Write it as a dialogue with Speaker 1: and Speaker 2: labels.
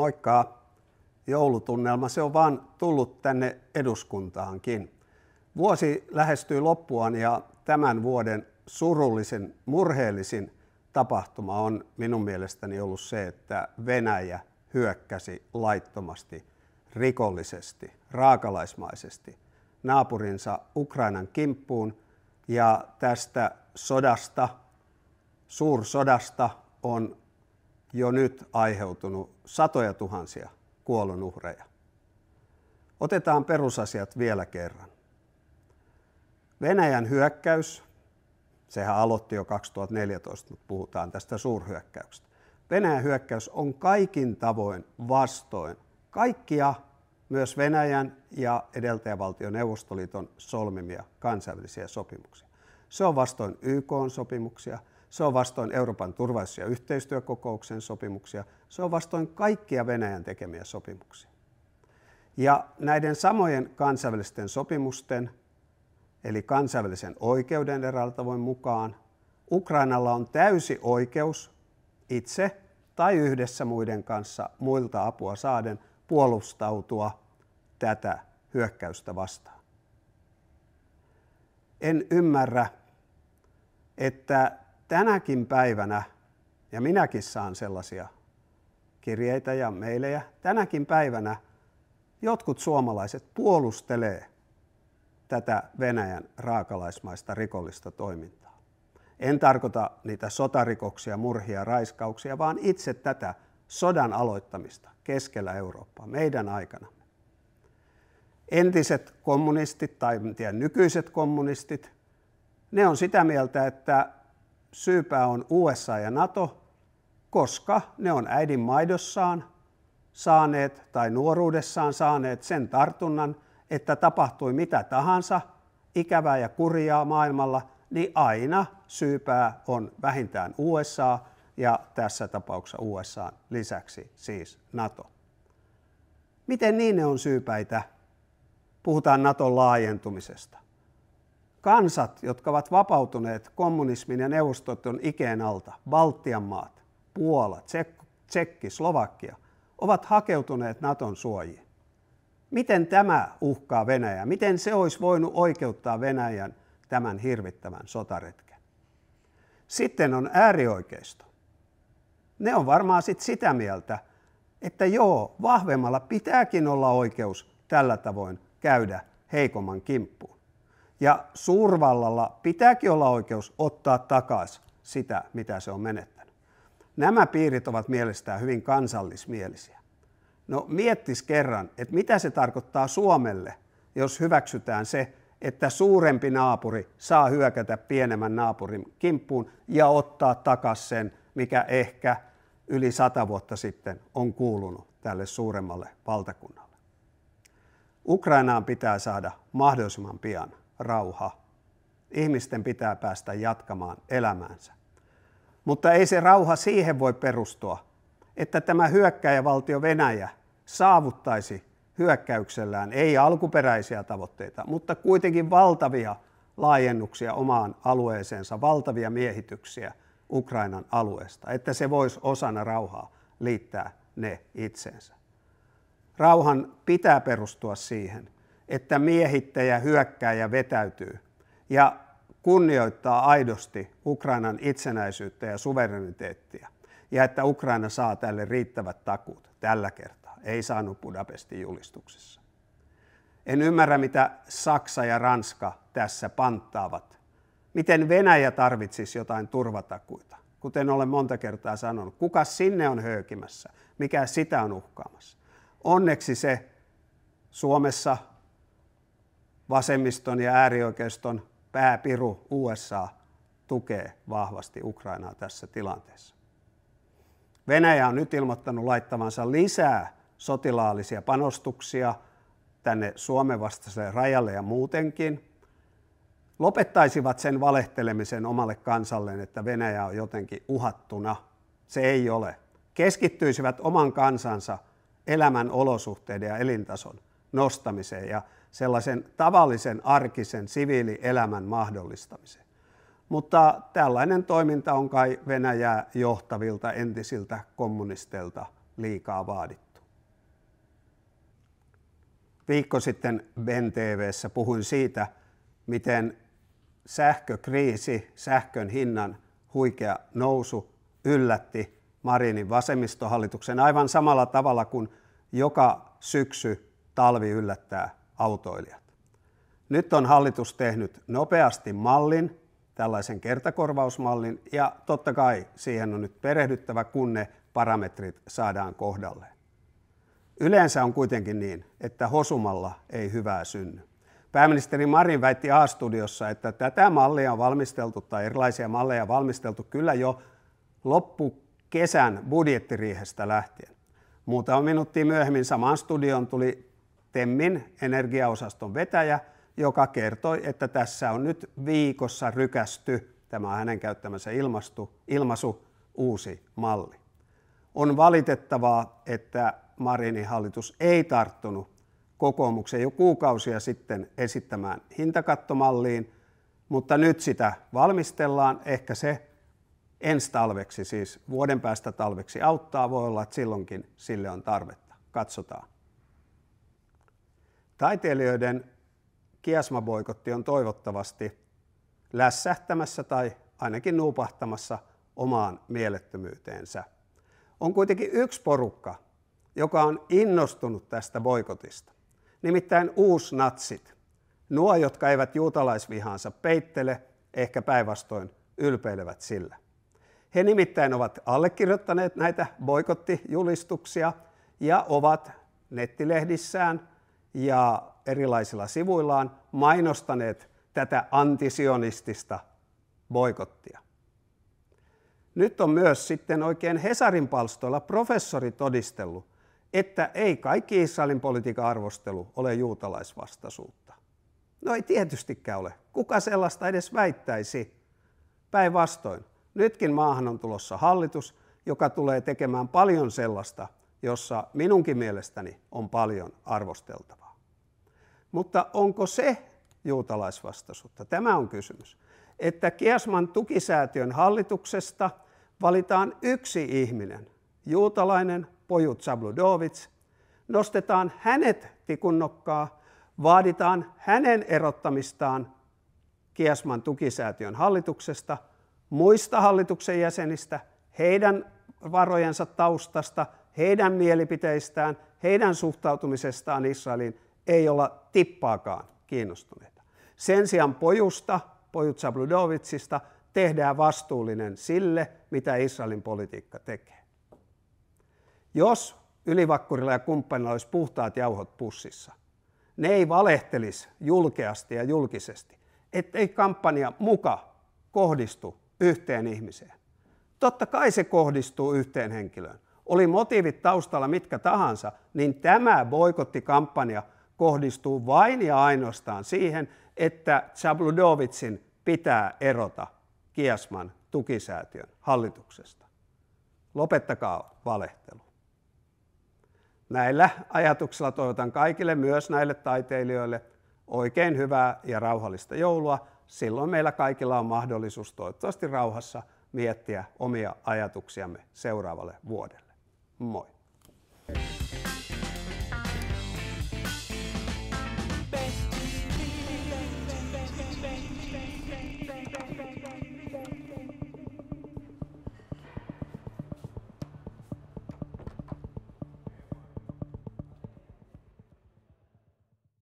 Speaker 1: Moikka! Joulutunnelma, se on vaan tullut tänne eduskuntaankin. Vuosi lähestyy loppuaan ja tämän vuoden surullisen, murheellisin tapahtuma on minun mielestäni ollut se, että Venäjä hyökkäsi laittomasti, rikollisesti, raakalaismaisesti naapurinsa Ukrainan kimppuun ja tästä sodasta, suursodasta on jo nyt aiheutunut satoja tuhansia kuolonuhreja. Otetaan perusasiat vielä kerran. Venäjän hyökkäys, sehän aloitti jo 2014, mutta puhutaan tästä suurhyökkäyksestä. Venäjän hyökkäys on kaikin tavoin vastoin kaikkia myös Venäjän ja edeltäjävaltion Neuvostoliiton solmimia kansainvälisiä sopimuksia. Se on vastoin YK-sopimuksia, se on vastoin Euroopan turvallisuus- ja yhteistyökokouksen sopimuksia. Se on vastoin kaikkia Venäjän tekemiä sopimuksia. Ja näiden samojen kansainvälisten sopimusten, eli kansainvälisen oikeuden eräältä tavoin mukaan, Ukrainalla on täysi oikeus itse tai yhdessä muiden kanssa muilta apua saaden puolustautua tätä hyökkäystä vastaan. En ymmärrä, että tänäkin päivänä, ja minäkin saan sellaisia kirjeitä ja meilejä, tänäkin päivänä jotkut suomalaiset puolustelee tätä Venäjän raakalaismaista rikollista toimintaa. En tarkoita niitä sotarikoksia, murhia, raiskauksia, vaan itse tätä sodan aloittamista keskellä Eurooppaa, meidän aikana. Entiset kommunistit tai tiedä, nykyiset kommunistit, ne on sitä mieltä, että syypää on USA ja NATO, koska ne on äidin maidossaan saaneet tai nuoruudessaan saaneet sen tartunnan, että tapahtui mitä tahansa, ikävää ja kurjaa maailmalla, niin aina syypää on vähintään USA ja tässä tapauksessa USA lisäksi siis NATO. Miten niin ne on syypäitä? Puhutaan NATO laajentumisesta kansat, jotka ovat vapautuneet kommunismin ja neuvostoton ikeen alta, Baltian maat, Puola, Tsek- Tsekki, Slovakia, ovat hakeutuneet Naton suojiin. Miten tämä uhkaa Venäjää? Miten se olisi voinut oikeuttaa Venäjän tämän hirvittävän sotaretken? Sitten on äärioikeisto. Ne on varmaan sit sitä mieltä, että joo, vahvemmalla pitääkin olla oikeus tällä tavoin käydä heikomman kimppuun. Ja suurvallalla pitääkin olla oikeus ottaa takaisin sitä, mitä se on menettänyt. Nämä piirit ovat mielestään hyvin kansallismielisiä. No miettis kerran, että mitä se tarkoittaa Suomelle, jos hyväksytään se, että suurempi naapuri saa hyökätä pienemmän naapurin kimppuun ja ottaa takaisin sen, mikä ehkä yli sata vuotta sitten on kuulunut tälle suuremmalle valtakunnalle. Ukrainaan pitää saada mahdollisimman pian rauha. Ihmisten pitää päästä jatkamaan elämäänsä. Mutta ei se rauha siihen voi perustua, että tämä hyökkäjävaltio Venäjä saavuttaisi hyökkäyksellään ei alkuperäisiä tavoitteita, mutta kuitenkin valtavia laajennuksia omaan alueeseensa, valtavia miehityksiä Ukrainan alueesta, että se voisi osana rauhaa liittää ne itseensä. Rauhan pitää perustua siihen, että miehittäjä hyökkää ja vetäytyy ja kunnioittaa aidosti Ukrainan itsenäisyyttä ja suvereniteettia ja että Ukraina saa tälle riittävät takuut tällä kertaa. Ei saanut Budapestin julistuksessa. En ymmärrä, mitä Saksa ja Ranska tässä panttaavat. Miten Venäjä tarvitsisi jotain turvatakuita? Kuten olen monta kertaa sanonut, kuka sinne on höökimässä? Mikä sitä on uhkaamassa? Onneksi se Suomessa vasemmiston ja äärioikeiston pääpiru USA tukee vahvasti Ukrainaa tässä tilanteessa. Venäjä on nyt ilmoittanut laittavansa lisää sotilaallisia panostuksia tänne Suomen vastaiselle rajalle ja muutenkin. Lopettaisivat sen valehtelemisen omalle kansalleen, että Venäjä on jotenkin uhattuna. Se ei ole. Keskittyisivät oman kansansa elämän olosuhteiden ja elintason nostamiseen ja sellaisen tavallisen arkisen siviilielämän mahdollistamiseen. Mutta tällainen toiminta on kai Venäjää johtavilta entisiltä kommunisteilta liikaa vaadittu. Viikko sitten Ben TVssä puhuin siitä, miten sähkökriisi, sähkön hinnan huikea nousu yllätti Marinin vasemmistohallituksen aivan samalla tavalla kuin joka syksy talvi yllättää autoilijat. Nyt on hallitus tehnyt nopeasti mallin, tällaisen kertakorvausmallin, ja totta kai siihen on nyt perehdyttävä, kun ne parametrit saadaan kohdalle. Yleensä on kuitenkin niin, että hosumalla ei hyvää synny. Pääministeri Marin väitti A-studiossa, että tätä mallia on valmisteltu tai erilaisia malleja on valmisteltu kyllä jo loppukesän budjettiriihestä lähtien. Muutama minuuttia myöhemmin samaan studioon tuli TEMMin energiaosaston vetäjä, joka kertoi, että tässä on nyt viikossa rykästy, tämä on hänen käyttämänsä ilmastu, ilmaisu, uusi malli. On valitettavaa, että Marinin hallitus ei tarttunut kokoomuksen jo kuukausia sitten esittämään hintakattomalliin, mutta nyt sitä valmistellaan. Ehkä se ensi talveksi, siis vuoden päästä talveksi auttaa. Voi olla, että silloinkin sille on tarvetta. Katsotaan. Taiteilijoiden kiasmaboikotti on toivottavasti lässähtämässä tai ainakin nuupahtamassa omaan mielettömyyteensä. On kuitenkin yksi porukka, joka on innostunut tästä boikotista, nimittäin uusnatsit, nuo, jotka eivät juutalaisvihaansa peittele, ehkä päinvastoin ylpeilevät sillä. He nimittäin ovat allekirjoittaneet näitä boikottijulistuksia ja ovat nettilehdissään ja erilaisilla sivuillaan mainostaneet tätä antisionistista boikottia. Nyt on myös sitten oikein Hesarin palstoilla professori todistellut, että ei kaikki Israelin politiikan arvostelu ole juutalaisvastaisuutta. No ei tietystikään ole. Kuka sellaista edes väittäisi? Päinvastoin. Nytkin maahan on tulossa hallitus, joka tulee tekemään paljon sellaista, jossa minunkin mielestäni on paljon arvosteltavaa. Mutta onko se juutalaisvastaisuutta? Tämä on kysymys. Että Kiasman tukisäätiön hallituksesta valitaan yksi ihminen, juutalainen pojut Zabludovits, nostetaan hänet tikunnokkaa, vaaditaan hänen erottamistaan Kiasman tukisäätiön hallituksesta, muista hallituksen jäsenistä, heidän varojensa taustasta, heidän mielipiteistään, heidän suhtautumisestaan Israeliin ei olla tippaakaan kiinnostuneita. Sen sijaan pojusta, pojut Sabludovitsista, tehdään vastuullinen sille, mitä Israelin politiikka tekee. Jos ylivakkurilla ja kumppanilla olisi puhtaat jauhot pussissa, ne ei valehtelisi julkeasti ja julkisesti, ettei kampanja muka kohdistu yhteen ihmiseen. Totta kai se kohdistuu yhteen henkilöön. Oli motiivit taustalla mitkä tahansa, niin tämä boikottikampanja – kohdistuu vain ja ainoastaan siihen, että Zabludovitsin pitää erota Kiasman tukisäätiön hallituksesta. Lopettakaa valehtelu. Näillä ajatuksilla toivotan kaikille, myös näille taiteilijoille, oikein hyvää ja rauhallista joulua. Silloin meillä kaikilla on mahdollisuus toivottavasti rauhassa miettiä omia ajatuksiamme seuraavalle vuodelle. Moi!